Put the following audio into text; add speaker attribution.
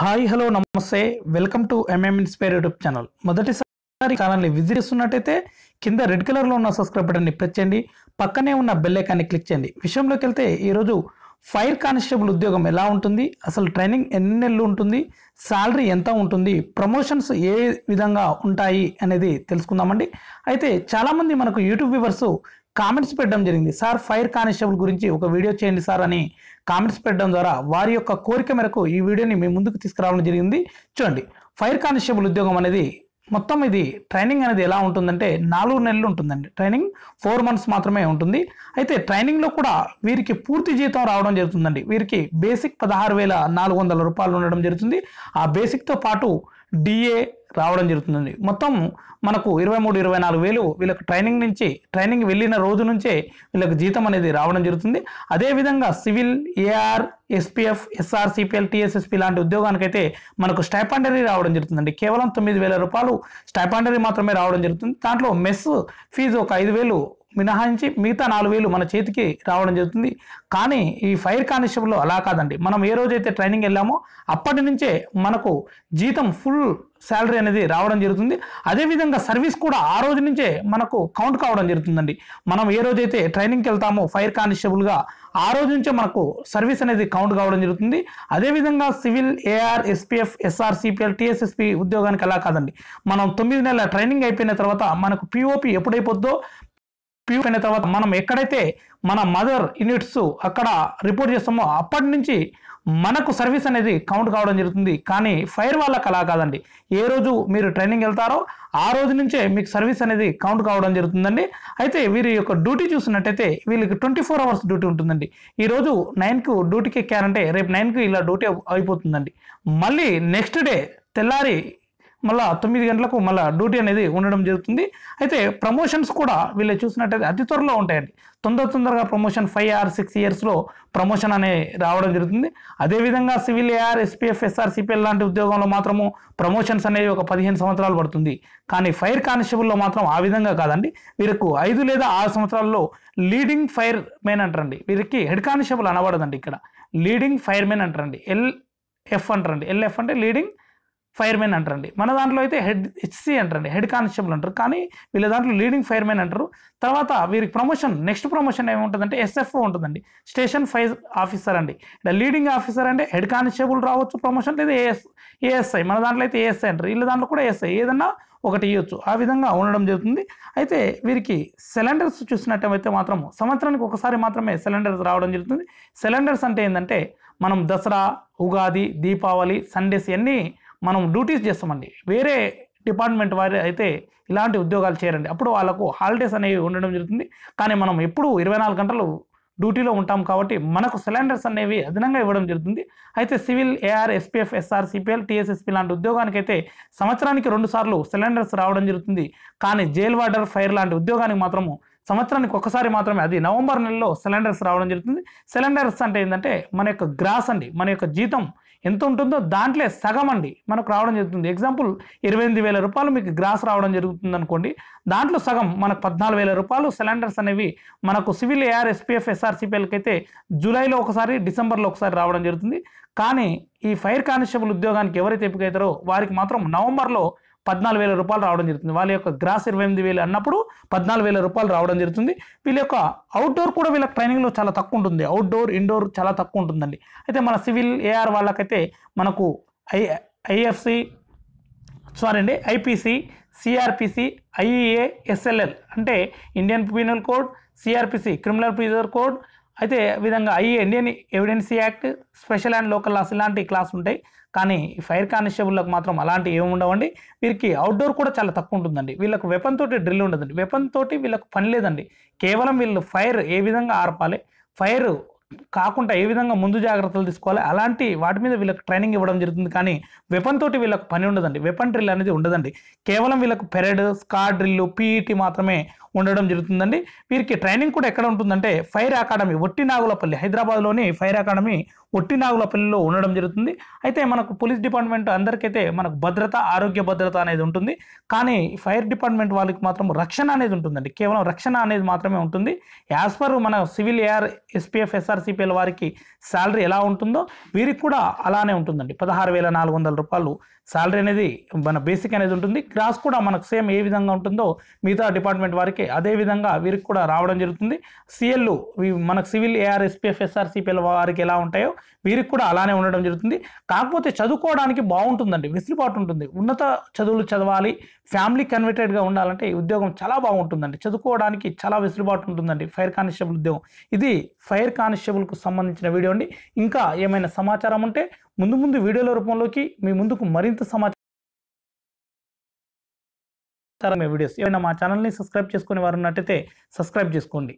Speaker 1: hi hello నమస్తే welcome to MM inspire YouTube channel మొదటిసారి ఛానల్ని విజిట్ చేస్తున్నట్టయితే కింద రెడ్ కలర్లో ఉన్న సబ్స్క్రైబ్ బటన్ని ప్రెస్ చేయండి పక్కనే ఉన్న బెల్ క్లిక్ చేయండి విషయంలోకి వెళ్తే ఈరోజు ఫైర్ కానిస్టేబుల్ ఉద్యోగం ఎలా ఉంటుంది అసలు ట్రైనింగ్ ఎన్ని నెలలు ఉంటుంది శాలరీ ఎంత ఉంటుంది ప్రమోషన్స్ ఏ విధంగా ఉంటాయి అనేది తెలుసుకుందామండి అయితే చాలామంది మనకు యూట్యూబ్ వ్యూవర్సు కామెంట్స్ పెట్టడం జరిగింది సార్ ఫైర్ కానిస్టేబుల్ గురించి ఒక వీడియో చేయండి సార్ అని కామెంట్స్ పెట్టడం ద్వారా వారి యొక్క కోరిక మేరకు ఈ వీడియోని మేము ముందుకు తీసుకురావడం జరిగింది చూడండి ఫైర్ కానిస్టేబుల్ ఉద్యోగం అనేది మొత్తం ఇది ట్రైనింగ్ అనేది ఎలా ఉంటుందంటే నాలుగు నెలలు ఉంటుందండి ట్రైనింగ్ ఫోర్ మంత్స్ మాత్రమే ఉంటుంది అయితే ట్రైనింగ్లో కూడా వీరికి పూర్తి జీతం రావడం జరుగుతుందండి వీరికి బేసిక్ పదహారు వేల నాలుగు వందల రూపాయలు ఉండడం జరుగుతుంది ఆ బేసిక్తో పాటు డిఏ రావడం జరుగుతుందండి మొత్తం మనకు ఇరవై మూడు ఇరవై నాలుగు వేలు వీళ్ళకి ట్రైనింగ్ నుంచి ట్రైనింగ్ వెళ్ళిన రోజు నుంచే వీళ్ళకి జీతం అనేది రావడం జరుగుతుంది అదేవిధంగా civil AR SPF SR CPL TSSP లాంటి ఉద్యోగానికైతే మనకు స్టైపాండరీ రావడం జరుగుతుందండి కేవలం తొమ్మిది వేల రూపాయలు స్టైపాండరీ మాత్రమే రావడం జరుగుతుంది దాంట్లో మెస్ ఫీజు ఒక ఐదు వేలు మినహాయించి మిగతా నాలుగు వేలు మన చేతికి రావడం జరుగుతుంది కానీ ఈ ఫైర్ కానిస్టేబుల్లో అలా కాదండి మనం ఏ రోజైతే ట్రైనింగ్ వెళ్ళామో అప్పటి నుంచే మనకు జీతం ఫుల్ శాలరీ అనేది రావడం జరుగుతుంది అదేవిధంగా సర్వీస్ కూడా ఆ రోజు నుంచే మనకు కౌంట్ కావడం జరుగుతుందండి మనం ఏ రోజైతే ట్రైనింగ్కి వెళ్తామో ఫైర్ కానిస్టేబుల్గా ఆ రోజు నుంచే మనకు సర్వీస్ అనేది కౌంట్ కావడం జరుగుతుంది అదేవిధంగా civil AR SPF SR CPL TSSP ఉద్యోగానికి అలా కాదండి మనం తొమ్మిది నెలల ట్రైనింగ్ అయిపోయిన తర్వాత మనకు పిఓపి ఎప్పుడైపోద్దో ప్యూర్ అయిన తర్వాత మనం ఎక్కడైతే మన మదర్ యూనిట్స్ అక్కడ రిపోర్ట్ చేస్తామో అప్పటి నుంచి మనకు సర్వీస్ అనేది కౌంట్ కావడం జరుగుతుంది కానీ ఫైర్ వాళ్ళకి అలా కాదండి ఏ రోజు మీరు ట్రైనింగ్ వెళ్తారో ఆ రోజు నుంచే మీకు సర్వీస్ అనేది కౌంట్ కావడం జరుగుతుందండి అయితే వీరి యొక్క డ్యూటీ చూసినట్టయితే వీళ్ళకి ట్వంటీ ఫోర్ అవర్స్ డ్యూటీ ఉంటుందండి ఈరోజు నైన్కు డ్యూటీకి ఎక్కారంటే రేపు నైన్కి ఇలా డ్యూటీ అయిపోతుందండి మళ్ళీ నెక్స్ట్ డే తెల్లారి మళ్ళీ తొమ్మిది గంటలకు మళ్ళీ డ్యూటీ అనేది ఉండడం జరుగుతుంది అయితే ప్రమోషన్స్ కూడా వీళ్ళు చూసినట్టయితే అతి త్వరలో ఉంటాయండి తొందర తొందరగా ప్రమోషన్ ఫైవ్ ఆర్ సిక్స్ ఇయర్స్లో ప్రమోషన్ అనే రావడం జరుగుతుంది అదేవిధంగా సివిల్ ఏఆర్ ఎస్పీఎఫ్ ఎస్ఆర్సిపిఎల్ లాంటి ఉద్యోగంలో మాత్రము ప్రమోషన్స్ అనేవి ఒక పదిహేను సంవత్సరాలు పడుతుంది కానీ ఫైర్ కానిస్టేబుల్లో మాత్రం ఆ విధంగా కాదండి వీరికి ఐదు లేదా ఆరు సంవత్సరాల్లో లీడింగ్ ఫైర్ మెయిన్ అంటారండి వీరికి హెడ్ కానిస్టేబుల్ అనబడదండి ఇక్కడ లీడింగ్ ఫైర్ మెయిన్ అంటారండి ఎల్ఎఫ్ అంటారండి ఎల్ఎఫ్ అంటే లీడింగ్ ఫైర్మెన్ అంటారండి మన దాంట్లో అయితే హెడ్ హెచ్సి అంటారండి హెడ్ కానిస్టేబుల్ అంటారు కానీ వీళ్ళ దాంట్లో లీడింగ్ ఫైర్మెన్ అంటారు తర్వాత వీరికి ప్రమోషన్ నెక్స్ట్ ప్రమోషన్ ఏముంటుందంటే ఎస్ఎఫ్ఓ ఉంటుందండి స్టేషన్ ఫైర్ ఆఫీసర్ అండి లీడింగ్ ఆఫీసర్ అంటే హెడ్ కానిస్టేబుల్ రావచ్చు ప్రమోషన్ లేదా ఏఎస్ ఏఎస్ఐ మన దాంట్లో అయితే ఏఎస్ఐ అంటారు వీళ్ళ దాంట్లో కూడా ఏఎస్ఐ ఏదన్నా ఒకటి ఇవ్వచ్చు ఆ విధంగా ఉండడం జరుగుతుంది అయితే వీరికి సిలిండర్స్ చూసినట్టయితే మాత్రం సంవత్సరానికి ఒకసారి మాత్రమే సిలిండర్స్ రావడం జరుగుతుంది సిలిండర్స్ అంటే ఏంటంటే మనం దసరా ఉగాది దీపావళి సండేస్ ఇవన్నీ మనం డ్యూటీస్ చేస్తామండి వేరే డిపార్ట్మెంట్ వారి అయితే ఇలాంటి ఉద్యోగాలు చేయరండి అప్పుడు వాళ్ళకు హాలిడేస్ అనేవి ఉండడం జరుగుతుంది కానీ మనం ఎప్పుడు ఇరవై నాలుగు గంటలు డ్యూటీలో ఉంటాం కాబట్టి మనకు సిలిండర్స్ అనేవి అదనంగా ఇవ్వడం జరుగుతుంది అయితే civil AR SPF SR CPL TSSP లాంటి ఉద్యోగానికైతే సంవత్సరానికి రెండు సార్లు సిలిండర్స్ రావడం జరుగుతుంది కానీ జైల్ వార్డర్ ఫైర్ లాంటి ఉద్యోగానికి మాత్రము సంవత్సరానికి ఒకసారి మాత్రమే అది నవంబర్ నెలలో సిలిండర్స్ రావడం జరుగుతుంది సిలిండర్స్ అంటే ఏంటంటే మన యొక్క గ్రాస్ అండి మన యొక్క జీతం ఎంత ఉంటుందో దాంట్లో సగం అండి మనకు రావడం జరుగుతుంది ఎగ్జాంపుల్ ఇరవై ఎనిమిది వేల రూపాయలు మీకు గ్రాస్ రావడం జరుగుతుంది అనుకోండి దాంట్లో సగం మనకు పద్నాలుగు వేల రూపాయలు సిలిండర్స్ అనేవి మనకు సివిల్ ఏఆర్ ఎస్పీఎఫ్ ఎస్ఆర్సీపీఎల్కి అయితే జూలైలో ఒకసారి డిసెంబర్లో ఒకసారి రావడం జరుగుతుంది కానీ ఈ ఫైర్ కానిస్టేబుల్ ఉద్యోగానికి ఎవరైతే ఎప్పుకైతారో వారికి మాత్రం నవంబర్లో పద్నాలుగు వేల రూపాయలు రావడం జరుగుతుంది వాళ్ళ యొక్క గ్రాస్ ఇరవై ఎనిమిది వేలు అన్నప్పుడు పద్నాలుగు వేల రూపాయలు రావడం జరుగుతుంది వీళ్ళ యొక్క అవుట్డోర్ కూడా వీళ్ళ ట్రైనింగ్లో చాలా తక్కువ ఉంటుంది అవుట్డోర్ ఇండోర్ చాలా తక్కువ ఉంటుందండి అయితే మన సివిల్ ఏఆర్ వాళ్ళకైతే మనకు ఐ ఐఎఫ్సి సారీ అండి ఐపీసీ సిఆర్పిసి ఐఏఎస్ఎల్ఎల్ అంటే Indian penal code CRPC criminal procedure code అయితే విధంగా ఈ Indian evidence act special and local laws ఇలాంటి క్లాస్ ఉంటాయి కానీ ఫైర్ కానిస్టేబుల్లకు మాత్రం అలాంటి ఏమి ఉండవండి వీరికి అవుట్డోర్ కూడా చాలా తక్కువ ఉంటుందండి వీళ్ళకు వెపన్ తోటి డ్రిల్ ఉండదండి వెపన్ తోటి వీళ్ళకు పని లేదండి కేవలం వీళ్ళు ఫైర్ ఏ విధంగా ఆర్పాలి ఫైర్ కాకుండా ఏ విధంగా ముందు జాగ్రత్తలు తీసుకోవాలి అలాంటి వాటి మీద వీళ్ళకి ట్రైనింగ్ ఇవ్వడం జరుగుతుంది కానీ వెపన్ తోటి వీళ్ళకి పని ఉండదండి వెపన్ డ్రిల్ అనేది ఉండదండి కేవలం వీళ్ళకు పెరడ్ స్కా డ్రిల్లు పీఈటీ మాత్రమే ఉండడం జరుగుతుందండి వీరికి ట్రైనింగ్ కూడా ఎక్కడ ఉంటుందంటే ఫైర్ అకాడమీ ఒట్టినాగులపల్లి హైదరాబాద్లోని ఫైర్ అకాడమీ ఒట్టినాగులపల్లిలో ఉండడం జరుగుతుంది అయితే మనకు పోలీస్ డిపార్ట్మెంట్ అందరికైతే మనకు భద్రత ఆరోగ్య భద్రత అనేది ఉంటుంది కానీ ఫైర్ డిపార్ట్మెంట్ వాళ్ళకి మాత్రం రక్షణ అనేది ఉంటుందండి కేవలం రక్షణ అనేది మాత్రమే ఉంటుంది యాజ్ పర్ మన సివిల్ ఏఆర్ ఎస్పీఎఫ్ ఎస్ఆర్సీపీఎల్ వారికి శాలరీ ఎలా ఉంటుందో వీరికి కూడా అలానే ఉంటుందండి పదహారు వేల నాలుగు వందల రూపాయలు శాలరీ అనేది మన బేసిక్ అనేది ఉంటుంది క్లాస్ కూడా మనకు సేమ్ ఏ విధంగా ఉంటుందో మిగతా డిపార్ట్మెంట్ వారికి అదేవిధంగా వీరికి కూడా రావడం జరుగుతుంది సిఎల్లు మనకు సివిల్ ఏఆర్ ఎస్పీఎఫ్ ఎస్ఆర్ వారికి ఎలా ఉంటాయో వీరికి కూడా అలానే ఉండడం జరుగుతుంది కాకపోతే చదువుకోవడానికి బాగుంటుందండి వెసులుబాటు ఉంటుంది ఉన్నత చదువులు చదవాలి ఫ్యామిలీ కన్వర్టెడ్గా ఉండాలంటే ఉద్యోగం చాలా బాగుంటుందండి చదువుకోవడానికి చాలా వెసులుబాటు ఉంటుందండి ఫైర్ కానిస్టేబుల్ ఉద్యోగం ఇది ఫైర్ కానిస్టేబుల్కు సంబంధించిన వీడియో అండి ఇంకా ఏమైనా సమాచారం ఉంటే ముందు ముందు వీడియోల రూపంలోకి మీ ముందుకు మరింత సమాచారం తరమే వీడియోస్ ఏమైనా మా ఛానల్ని సబ్స్క్రైబ్ చేసుకునే వారు ఉన్నట్టయితే సబ్స్క్రైబ్ చేసుకోండి